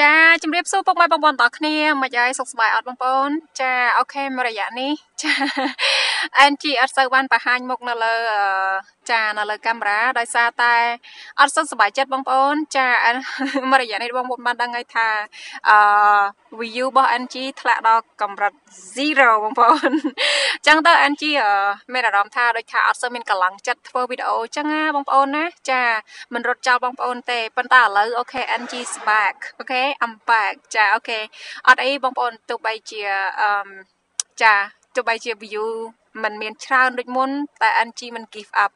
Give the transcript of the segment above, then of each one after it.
ចាជំរាបសួរពុកម៉ែបងប្អូនទាំងគ្នាមិនអីសុខសប្បាយអត់បងប្អូនចាអូខេមករយៈនេះចា NG អត់សូវបានបង្ហាញមុខនៅលើចានៅលើកាមេរ៉ាដោយសារតែអត់សូវសប្បាយចិត្តបងប្អូន ចាមករយៈនេះបងប្អូនបានដឹងហើយថាអឺ view របស់ NG ធ្លាក់ដល់កម្រិត0បងប្អូនអញ្ចឹងទៅ NG មានអារម្មណ៍ថាដូចថាអត់សូវមានកម្លាំងចិត្តធ្វើវីដេអូអញ្ចឹងណាបងប្អូនណាចាមិនរត់ចោលបងប្អូនទេប៉ុន្តែឥឡូវអូខេ NG is back អូខេ I'm back ចាអូខេអត់អីបងប្អូនទោះបីជាអឺចាទោះបីជា view มันមានច្រើនដូចមុនតែ NG មិន give up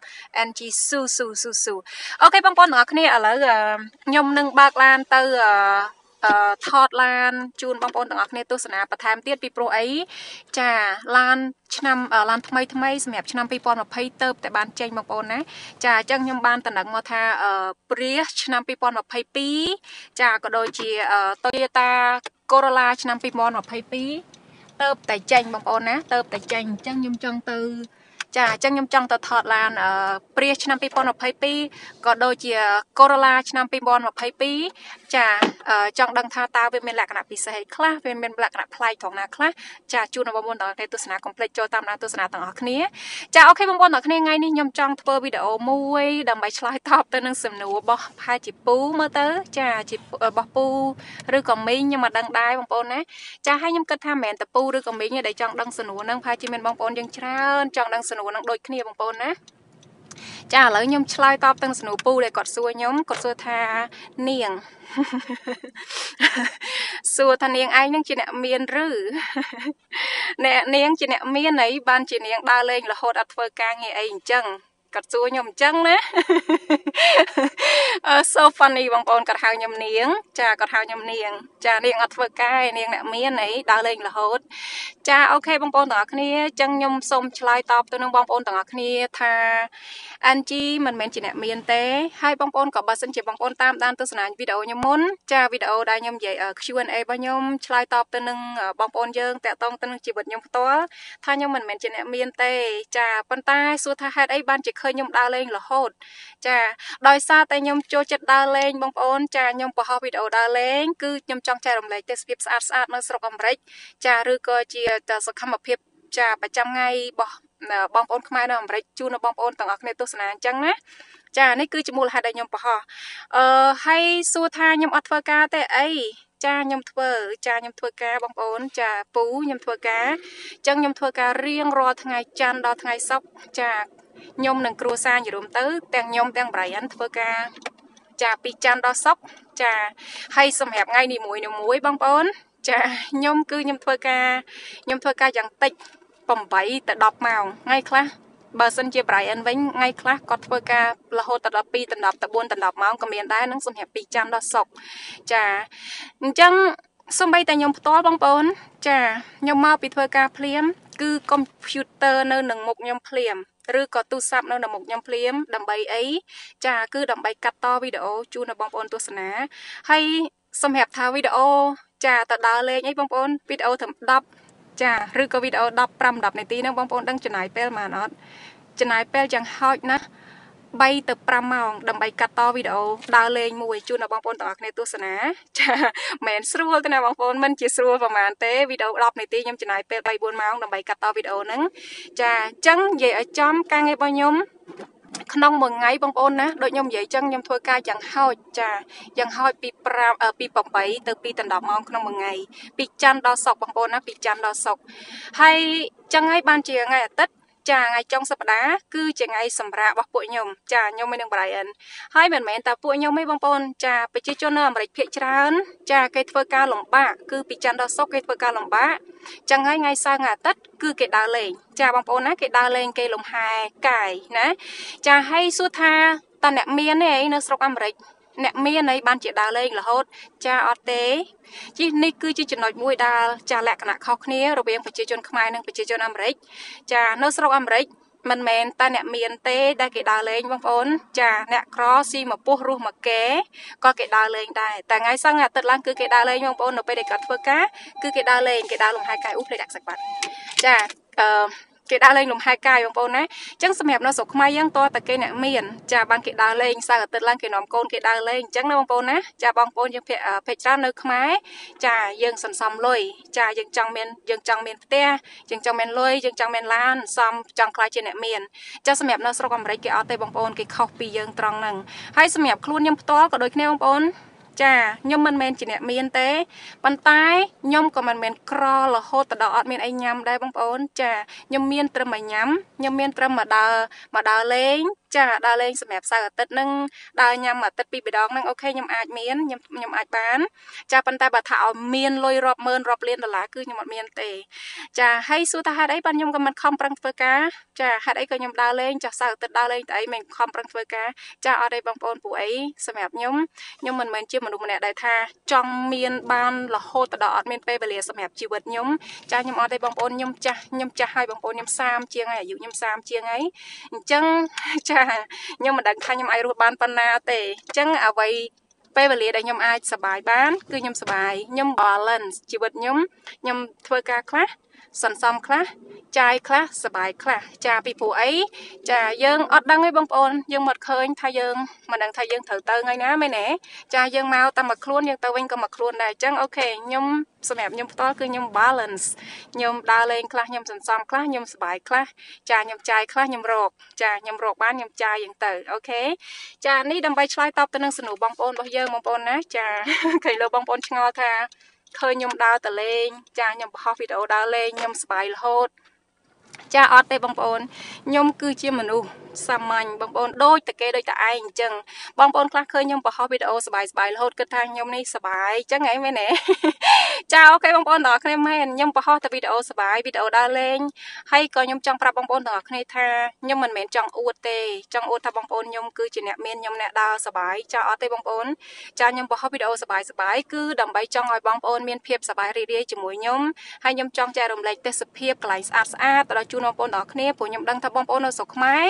NG ស៊ូស៊ូស៊ូស៊ូអូខេបងប្អូនទាំងអស់គ្នាឥឡូវខ្ញុំនឹងបើកឡានទៅថតឡានជូនបងប្អូនទាំងអស់គ្នាទស្សនាបន្ថែមទៀតពីព្រោះអីចាឡានឆ្នាំឡានថ្មីថ្មីសម្រាប់ឆ្នាំ2020ទៅតែបានចេញបងប្អូនណាចាអញ្ចឹងខ្ញុំបានតំណឹងមកថាព្រាសឆ្នាំ2022ចាក៏ដូចជា Toyota Corolla ឆ្នាំ2022ទៅតែចេញបងប្អូនណាទៅតែចេញអញ្ចឹងខ្ញុំចង់ទៅចាអញ្ចឹងខ្ញុំចង់ទៅថតឡានព្រាសឆ្នាំ2022ក៏ដូចជា Corolla ឆ្នាំ2022ចាចង់ដឹងថាតើវាមានលក្ខណៈពិសេសអីខ្លះវាមានលក្ខណៈប្លែកត្រង់ណាខ្លះចាជូនបងប្អូនទាំងអស់គ្នាទស្សនាកុំភ្លេចចូលតាមដានទស្សនាទាំងអស់គ្នាចាអូខេបងប្អូនទាំងអស់គ្នាថ្ងៃនេះខ្ញុំចង់ធ្វើវីដេអូមួយដើម្បីឆ្លើយតបទៅនឹងសំណួររបស់ផែជីពូមើលទៅចាជីរបស់ពូឬក៏មីងខ្ញុំមិនដឹងដែរបងប្អូនណាចាហើយខ្ញុំគិតថាមិនមែនតពូឬក៏មីងទេដែលចង់ដឹងសំណួរហ្នឹងផែជីមានបងប្អូនយើងច្រើនចង់ដឹងសំណួរហ្នឹងដូចគ្នាបងប្អូនណាចាឥឡូវខ្ញុំឆ្លើយតបទាំងសនុពូដែលគាត់សួរខ្ញុំគាត់សួរថានាងសួរថានាងឯងនឹងជាអ្នកមានឬអ្នកនាងជាអ្នកមានអីបានជានាងដើរលេងរហូតអត់ធ្វើការងារអីអញ្ចឹងគាត់សួរខ្ញុំអញ្ចឹងណា so funny បងប្អូនគាត់ហៅខ្ញុំនាងចាគាត់ហៅខ្ញុំនាងចានាងអត់ធ្វើការឯនាងអ្នកមានអីដើរលេងរហូតចាអូខេបងប្អូនទាំងអស់គ្នាអញ្ចឹងខ្ញុំសូមឆ្លើយតបទៅនឹងបងប្អូនទាំងអស់គ្នាថា NG មិនមែនជាអ្នកមានទេហើយបងប្អូនក៏បើសិនជាបងប្អូនតាមដានទស្សនាវីដេអូខ្ញុំមុនចាវីដេអូដែលខ្ញុំនិយាយ Q&A របស់ខ្ញុំឆ្លើយតបទៅនឹងបងប្អូនយើងតាក់ទងទៅនឹងជីវិតខ្ញុំផ្ទាល់ថាខ្ញុំមិនមែនជាអ្នកមានទេចាប៉ុន្តែសួរថាហេតុអីបានជាឃឃើញខ្ញុំដើរលេងរហូតចាដោយសារតែខ្ញុំចូលចិត្តដើរលេងបងប្អូន ចាខ្ញុំបង្ហោះវីដេអូដើរលេង គឺខ្ញុំចង់ចែករំលែកទេសភាពស្អាតស្អាតនៅស្រុកអាមេរិកចា ឬក៏ជាសកម្មភាព ចាប្រចាំថ្ងៃរបស់បងប្អូនខ្មែរនៅអាមេរិកជូនដល់បងប្អូនទាំងអស់គ្នាទស្សនាអញ្ចឹងណាចានេះគឺជាមូលហេតុដែលខ្ញុំបង្ហោះអឺហើយសួរថាខ្ញុំអត់ធ្វើការទេអីចាខ្ញុំធ្វើចាខ្ញុំធ្វើការបងប្អូនចាពូខ្ញុំធ្វើការអញ្ចឹងខ្ញុំធ្វើការរៀងរាល់ថ្ងៃច័ន្ទដល់ថ្ងៃសុក្រចាខ្ញុំនិងគ្រួសារយរមទៅទាំងខ្ញុំទាំង Brian ធ្វើការចាពីច័ន្ទដល់សុកចាហើយសម្រាប់ថ្ងៃនេះមួយនេះមួយបងប្អូន ចាខ្ញុំគឺខ្ញុំធ្វើការខ្ញុំធ្វើការយ៉ាងតិច8ទៅ10ម៉ោងថ្ងៃខ្លះបើសិនជា Brian វិញថ្ងៃខ្លះគាត់ធ្វើការរហូតដល់2ដល់10ទៅ4ដល់10ម៉ោងក៏មានដែរនឹងសម្រាប់ពីច័ន្ទដល់សុកចាអញ្ចឹងសំបីតែខ្ញុំផ្ទាល់បងប្អូនចាខ្ញុំមកពីធ្វើការភ្លាមគឺកុំព្យូទ័រនៅនឹងមុខខ្ញុំភ្លាមឬក៏ទូរស័ព្ទនៅក្នុងមុខខ្ញុំភ្លាមដើម្បីអីចាគឺដើម្បីកាត់តវីដេអូជូនដល់បងប្អូនទស្សនាហើយសម្រាប់ថាវីដេអូចាតដល់លេខអីបងប្អូនវីដេអូត្រឹម10ចាឬក៏វីដេអូ15 10នាទីហ្នឹងបងប្អូន ដឹងចំណាយពេលប៉ុន្មានអត់ចំណាយពេលយ៉ាងហោចណាស់3ទៅ5ម៉ោងដើម្បីកាត់តវីដេអូដើរលេងមួយជូនដល់បងប្អូនទាំងអស់គ្នាទស្សនាចាមិនស្រួលទេណាបងប្អូនមិនជាស្រួលប្រហែលទេវីដេអូ10នាទីខ្ញុំចំណាយពេល3 4ម៉ោងដើម្បីកាត់តវីដេអូហ្នឹងចាអញ្ចឹងនិយាយឲ្យចំការងាររបស់ខ្ញុំក្នុងមួយថ្ងៃបងប្អូនណាដូចខ្ញុំនិយាយចឹងខ្ញុំធ្វើការយ៉ាងហោចចាយ៉ាងហោចពី5ពី8ទៅពី10ម៉ោងក្នុងមួយថ្ងៃពីច័ន្ទដល់សុក្របងប្អូនណាពីច័ន្ទដល់សុក្រហើយចឹងហើយបានជាថ្ងៃអាទិត្យចាថ្ងៃចុងសប្តាហ៍គឺជាថ្ងៃសម្រាប់របស់ពួកខ្ញុំចាខ្ញុំនឹង Brian ហើយមិនមែនតែពួកខ្ញុំទេបងប្អូនចាប្រជាជននៅអាមេរិកភាគច្រើន ចា គេធ្វើការលំបាកគឺពីច័ន្ទដល់សុក្រគេធ្វើការលំបាកចឹងហើយថ្ងៃសៅរ៍ថ្ងៃអាទិត្យគឺគេដើរលេង ចាបងប្អូនណាគេដើរលេងគេលំហែកាយណាចាហើយសួរថាតើអ្នកមានទេអីនៅស្រុកអាមេរិកអ្នកមានន័យបានជាដើរលេងរហូត ចាអត់ទេជីនេះគឺជាចំណុចមួយដែលចាលក្ខណៈខុសគ្នារវាងប្រជាជនខ្មែរនិងប្រជាជនអាមេរិកចានៅស្រុកអាមេរិកមិនមែនតែអ្នកមានទេដែលគេដើរលេងបងប្អូនចាអ្នកក្រស៊ីមកពោះរស់មកកែក៏គេដើរលេងដែរតែថ្ងៃសង្ឃអាទិត្យឡើងគឺគេដើរលេងបងប្អូននៅពេលដែលគាត់ធ្វើការគឺគេដើរលេងគេដើរលំហែកាយអ៊ូភ្លេចដាក់សាច់បាត់ចាអឺគេដើរលេងលំហែកាយបងប្អូនណាអញ្ចឹងសម្រាប់នៅស្រុកខ្មែរយើងតើតើគេអ្នកមានចាបានគេដើរលេងសៅរ៍អាទិត្យឡើងគេនាំកូនគេដើរលេងអញ្ចឹងណាបងប្អូនណាចាបងប្អូនយើងភាគភាគច្រើននៅខ្មែរចាយើងសន្សំលុយចាយើងចង់មានយើងចង់មានផ្ទះយើងចង់មានលុយយើងចង់មានឡានសំចង់ខ្លាចជាអ្នកមានចាសម្រាប់នៅស្រុកអាមេរិកគេអត់ទេបងប្អូនគេខុសពីយើងត្រង់ហ្នឹងហើយសម្រាប់ខ្លួនខ្ញុំផ្ទាល់ក៏ដូចគ្នាបងប្អូនចាខ្ញុំមិនមែនជាអ្នក មានទេប៉ុន្តែខ្ញុំក៏មិនមែនក្ររហូតដល់អត់មានអីញ៉ាំដែរបងប្អូនចាខ្ញុំមានត្រឹមតែញ៉ាំខ្ញុំមានត្រឹមមកដើរមកដើរលេងចាដើរលេងសម្រាប់សៅរ៍អាទិត្យនឹងដើរញ៉ាំអាទិត្យពីរម្ដងហ្នឹងអូខេខ្ញុំអាចមានខ្ញុំខ្ញុំអាចបាន ចាប៉ុន្តែបើថាឲ្យមានលុយរាប់ម៉ឺនរាប់លានដុល្លារគឺខ្ញុំអត់មានទេចាហើយសួរថាហេតុអីបានខ្ញុំក៏មិនខំប្រឹងធ្វើការចាហេតុអីក៏ខ្ញុំដើរលេងចាសៅរ៍អាទិត្យដើរលេងតែអីមិនខំប្រឹងធ្វើការចាអត់ទេបងប្អូនពួកអីសម្រាប់ខ្ញុំខ្ញុំមិនមែនជាមនុស្សម្នាក់ដែលថាចង់មានបានរហូតដល់អត់ មានពេលវេលាសម្រាប់ជីវិតខ្ញុំចាខ្ញុំអត់ទេបងប្អូនខ្ញុំចាស់ខ្ញុំចាស់ហើយបងប្អូនខ្ញុំ30ជាងហើយអាយុខ្ញុំ30ជាងហើយអញ្ចឹងចាខ្ញុំមិនដឹងថាខ្ញុំអាចរស់បានប៉ុណ្ណាទេអញ្ចឹងអ្វីពេលវេលាដែលខ្ញុំអាចសប្បាយបាន គឺខ្ញុំសប្បាយខ្ញុំ balance ជីវិតខ្ញុំខ្ញុំធ្វើការខ្លះសន្សំខ្លះចាយខ្លះសបាយខ្លះចាពីព្រោះអីចាយើងអត់ដឹងទេបងប្អូនយើងមិនឃើញថាយើងមិនដឹងថាយើងត្រូវទៅថ្ងៃណាមែនទេចាយើងមកតែមួយខ្លួនយើងទៅវិញក៏មួយខ្លួនដែរអញ្ចឹងអូខេខ្ញុំសម្រាប់ខ្ញុំផ្ទាល់គឺខ្ញុំ balance ខ្ញុំដើរលេងខ្លះខ្ញុំសន្សំខ្លះខ្ញុំសបាយខ្លះចាខ្ញុំចាយខ្លះខ្ញុំរកចាខ្ញុំរកបានខ្ញុំចាយយ៉ាងទៅអូខេចានេះដើម្បីឆ្លើយតបទៅនឹងសំណួរបងប្អូនរបស់យើងបងប្អូនណាចាឃើញលើបងប្អូនឆ្ងល់ថាឃើញខ្ញុំដើរទៅលេង ចាខ្ញុំបង្ហោះវីដេអូដើរលេងខ្ញុំសប្បាយរហូតចាអត់ទេបងប្អូនខ្ញុំ គឺជាមនុស្សសាមញ្ញបងប្អូនដូចតែគេដូចតែឯងអញ្ចឹងបងប្អូនខ្លះឃើញខ្ញុំបង្ហោះវីដេអូសបាយសបាយរហូតគិតថាខ្ញុំនេះសបាយអញ្ចឹងហ៎មែនទេចាអូខេបងប្អូនទាំងអស់គ្នាមែនខ្ញុំបង្ហោះតែវីដេអូសបាយវីដេអូដើរលេងហើយក៏ខ្ញុំចង់ប្រាប់បងប្អូនទាំងអស់គ្នាថាខ្ញុំមិនមែនចង់អួតទេចង់អួតថាបងប្អូនខ្ញុំគឺជាអ្នកមានខ្ញុំអ្នកដើរសបាយចាអត់ទេបងប្អូនចាខ្ញុំបង្ហោះវីដេអូសបាយសបាយគឺដើម្បីចង់ឲ្យបងប្អូនមានភាពសបាយរីករាយជាមួយខ្ញុំហើយខ្ញុំចង់ចែករំលែកទេសភាពកន្លែងស្អាតស្អាតទៅដល់ជូនបងប្អូនទាំងអស់គ្នាព្រោះខ្ញុំដឹងថាបងប្អូននៅស្រុកខ្មែរ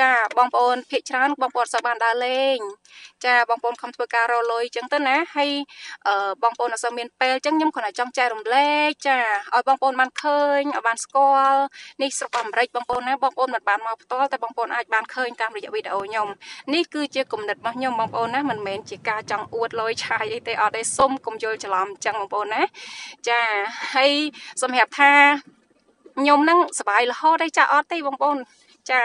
ចាបងប្អូនភិកច្រើនបងប្អូនសើបានដើរលេង ចាបងប្អូនខំធ្វើការរលុយអញ្ចឹងទៅណាហើយបងប្អូនអត់សូវមានពេលអញ្ចឹងខ្ញុំគ្រាន់តែចង់ចែករំលែកចាឲ្យបងប្អូនបានឃើញឲ្យបានស្គាល់នេះ ស្រុកអាមេរិកបងប្អូនណាបងប្អូនមិនបានមកផ្ទាល់តែបងប្អូនអាចបានឃើញតាមរយៈវីដេអូខ្ញុំនេះគឺជាគំនិតរបស់ខ្ញុំបងប្អូនណាមិនមែនជាការចង់អួតលុយឆាយអីទេអត់ទេសុំកុំយល់ច្រឡំអញ្ចឹងបងប្អូនណាចាហើយសម្រាប់ថាខ្ញុំនឹងសុបាយរហូតឯចាអត់ទេបងប្អូនចា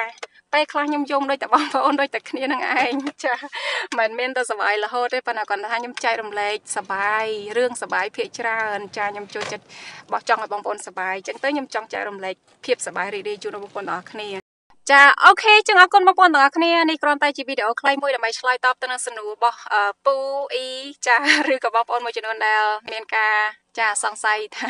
ពេលខ្លះខ្ញុំយំដូចតែបងប្អូនដូចតែគ្នានឹងឯងចាមិនមែនទៅសុបាយរហូតទេប៉ុន្តែគាត់ថាខ្ញុំចែករំលែកសុបាយរឿងសុបាយភាកច្រើន ចាខ្ញុំចូលចិត្តបោះចង់ឲ្យបងប្អូនសុបាយអញ្ចឹងទៅខ្ញុំចង់ចែករំលែកភាពសុបាយរីករាយជូនបងប្អូនទាំងអស់គ្នាចាអូខេចឹងអរគុណបងប្អូនទាំងអស់គ្នានេះគ្រាន់តែជាវីដេអូខ្លីមួយដើម្បីឆ្លើយតបទៅនឹងសំណួររបស់ពូអ៊ីចាឬក៏បងប្អូនមួយចំនួនដែលមានការចាសង្ស័យថា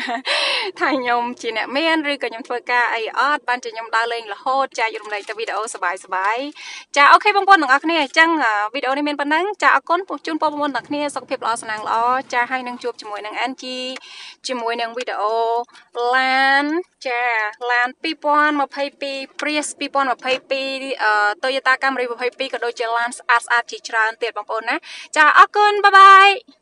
ថាខ្ញុំជាអ្នកមានឬក៏ខ្ញុំធ្វើការអីអត់បានជាខ្ញុំដើរលេងរហូតចែករំលែកទៅវីដេអូសបាយសបាយចាអូខេបងប្អូនទាំងអស់គ្នាអញ្ចឹងវីដេអូនេះមានប៉ុណ្ណឹងចាអរគុណពុកជូនបងប្អូនទាំងគ្នាសុខភាពល្អសំណាងល្អចាហើយនឹងជួបជាមួយនឹង NG ជាមួយនឹងវីដេអូឡានចាឡាន2022 Prius 2022 Toyota Camry 22ក៏ដូចជាឡានស្អាតស្អាតជាច្រើនទៀតបងប្អូនណាចាអរគុណបាយបាយ